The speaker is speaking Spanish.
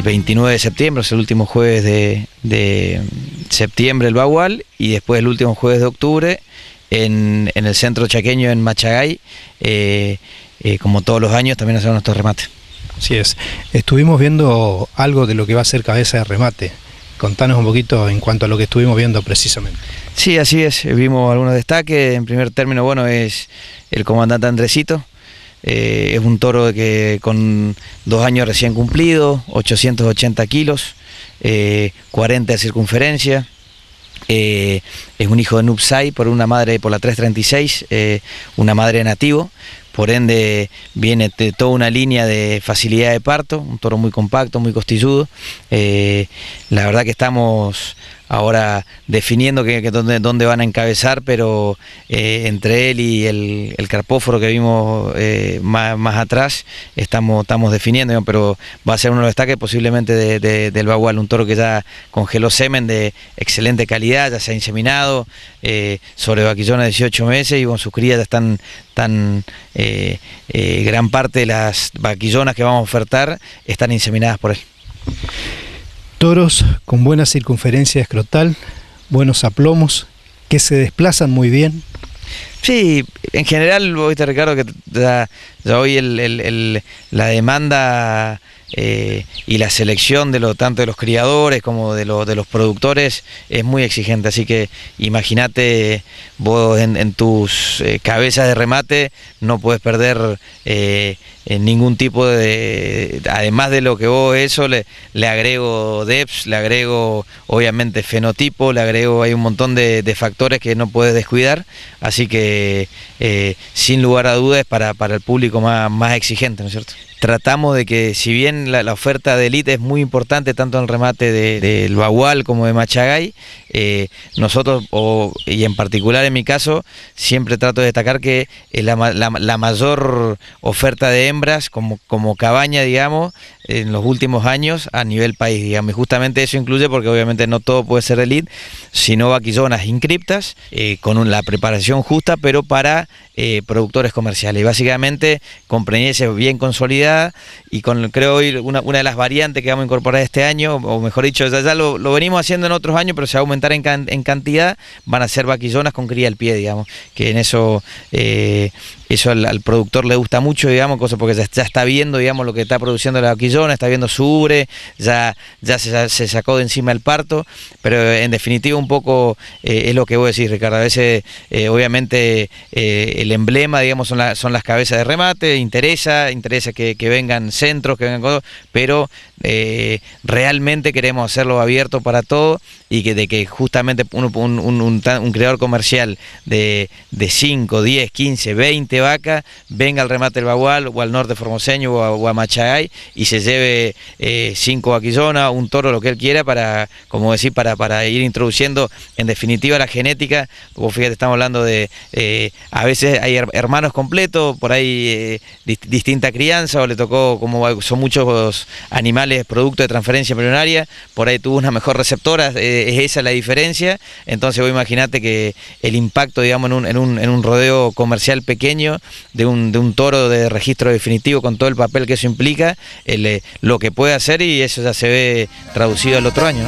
el 29 de septiembre, es el último jueves de, septiembre el Bagual y después el último jueves de octubre en, el centro chaqueño en Machagay, eh, eh, como todos los años también hacemos nuestro remate. Así es. Estuvimos viendo algo de lo que va a ser cabeza de remate. Contanos un poquito en cuanto a lo que estuvimos viendo precisamente. Sí, así es. Vimos algunos destaques. En primer término, bueno, es el comandante Andresito, eh, es un toro que con dos años recién cumplido, 880 kilos, 40 eh, de circunferencia. Eh, es un hijo de Nupsai por una madre, por la 336, eh, una madre nativo, por ende viene de toda una línea de facilidad de parto, un toro muy compacto, muy costilludo. Eh, la verdad que estamos ahora definiendo que, dónde, van a encabezar, pero eh, entre él y el, carpóforo que vimos más, atrás, estamos, estamos definiendo, pero va a ser uno de los destaques posiblemente del Bagual, un toro que ya congeló semen de excelente calidad, ya se ha inseminado sobre eh, sobre 18 meses y con sus crías ya están tan eh, eh, gran parte de las vaquillonas que vamos a ofertar están inseminadas por él. Toros con buena circunferencia escrotal, buenos aplomos, que se desplazan muy bien. Sí, en general, viste Ricardo, que ya, hoy la demanda eh, y la selección de lo, tanto de los criadores como de, los productores es muy exigente. Así que imagínate vos en, tus eh, cabezas de remate no puedes perder eh, en ningún tipo de... Además de lo que vos eso, le, agrego DEPS, le agrego obviamente fenotipo, le agrego hay un montón de, factores que no puedes descuidar. Así que sin lugar a dudas para, para el público más, más exigente, ¿no es cierto? tratamos de que si bien la, oferta de elite es muy importante, tanto en el remate del de, Bagual como de Machagay, eh, nosotros, y en particular en mi caso, siempre trato de destacar que eh, la, mayor oferta de hembras como, como cabaña, digamos, en los últimos años a nivel país, digamos, y justamente eso incluye porque obviamente no todo puede ser elite, sino vaquillonas inscriptas, eh, con la preparación justa, pero para productores comerciales. Y básicamente con bien consolidadas, y con, creo, hoy una, de las variantes que vamos a incorporar este año, o mejor dicho, ya, lo, venimos haciendo en otros años, pero se va a aumentar en, cantidad, van a ser vaquillonas con cría al pie, digamos, que en eso eh, eso al, productor le gusta mucho, digamos, cosas porque ya, está viendo, digamos, lo que está produciendo la vaquillona, está viendo su ubre, ya, ya se, sacó de encima el parto, pero en definitiva un poco eh, es lo que voy a decir, Ricardo. A veces, eh, obviamente, eh, el emblema, digamos, son, las cabezas de remate, interesa, interesa que, vengan centros, que vengan cosas, pero realmente queremos hacerlo abierto para todo y que de que justamente un, creador comercial de 5, 10, 15, 20 vaca venga al remate del Bagual o al norte formoseño o a, y se lleve eh, cinco vaquillonas, un toro, lo que él quiera, para, como decir, para, para ir introduciendo en definitiva la genética. como fíjate, estamos hablando de, eh, a veces hay hermanos completos, por ahí eh, distinta crianza o le tocó, como son muchos animales producto de transferencia embrionaria, por ahí tuvo una mejor receptora, eh, es esa la diferencia. Entonces vos imaginate que el impacto, digamos, en un rodeo comercial pequeño, de un, toro de registro definitivo con todo el papel que eso implica, eh, lo que puede hacer y eso ya se ve traducido al otro año.